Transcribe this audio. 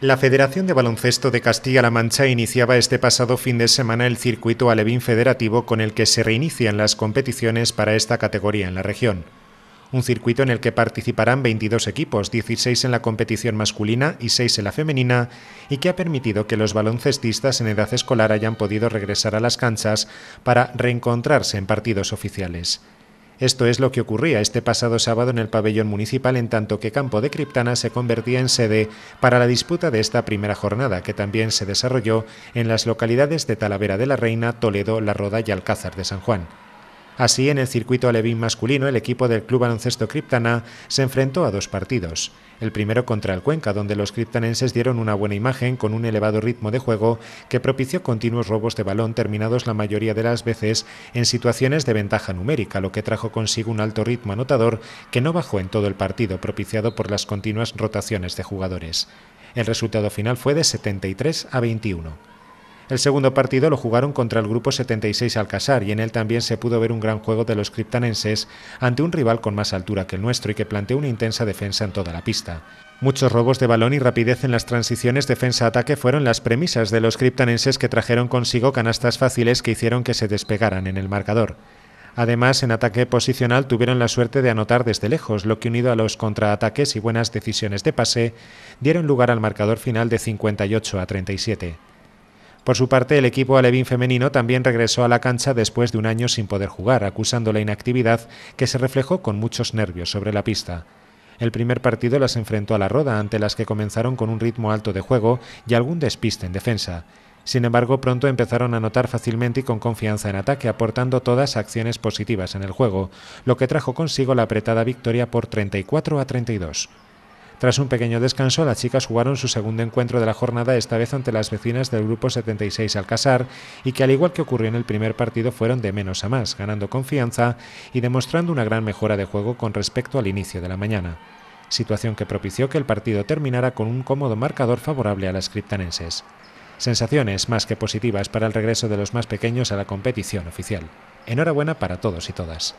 La Federación de Baloncesto de Castilla-La Mancha iniciaba este pasado fin de semana el circuito alevín federativo con el que se reinician las competiciones para esta categoría en la región. Un circuito en el que participarán 22 equipos, 16 en la competición masculina y 6 en la femenina, y que ha permitido que los baloncestistas en edad escolar hayan podido regresar a las canchas para reencontrarse en partidos oficiales. Esto es lo que ocurría este pasado sábado en el pabellón municipal en tanto que Campo de Criptana se convertía en sede para la disputa de esta primera jornada, que también se desarrolló en las localidades de Talavera de la Reina, Toledo, La Roda y Alcázar de San Juan. Así, en el circuito alevín masculino, el equipo del Club Baloncesto Criptana se enfrentó a dos partidos. El primero contra el Cuenca, donde los criptanenses dieron una buena imagen con un elevado ritmo de juego que propició continuos robos de balón terminados la mayoría de las veces en situaciones de ventaja numérica, lo que trajo consigo un alto ritmo anotador que no bajó en todo el partido, propiciado por las continuas rotaciones de jugadores. El resultado final fue de 73 a 21. El segundo partido lo jugaron contra el grupo 76 Alcázar y en él también se pudo ver un gran juego de los criptanenses ante un rival con más altura que el nuestro y que planteó una intensa defensa en toda la pista. Muchos robos de balón y rapidez en las transiciones defensa-ataque fueron las premisas de los criptanenses que trajeron consigo canastas fáciles que hicieron que se despegaran en el marcador. Además, en ataque posicional tuvieron la suerte de anotar desde lejos, lo que unido a los contraataques y buenas decisiones de pase, dieron lugar al marcador final de 58 a 37. Por su parte, el equipo alevín femenino también regresó a la cancha después de un año sin poder jugar, acusando la inactividad que se reflejó con muchos nervios sobre la pista. El primer partido las enfrentó a la Roda, ante las que comenzaron con un ritmo alto de juego y algún despiste en defensa. Sin embargo, pronto empezaron a notar fácilmente y con confianza en ataque, aportando todas acciones positivas en el juego, lo que trajo consigo la apretada victoria por 34 a 32. Tras un pequeño descanso, las chicas jugaron su segundo encuentro de la jornada, esta vez ante las vecinas del grupo 76 Alcázar, y que al igual que ocurrió en el primer partido fueron de menos a más, ganando confianza y demostrando una gran mejora de juego con respecto al inicio de la mañana situación que propició que el partido terminara con un cómodo marcador favorable a las criptanenses. Sensaciones más que positivas para el regreso de los más pequeños a la competición oficial. Enhorabuena para todos y todas.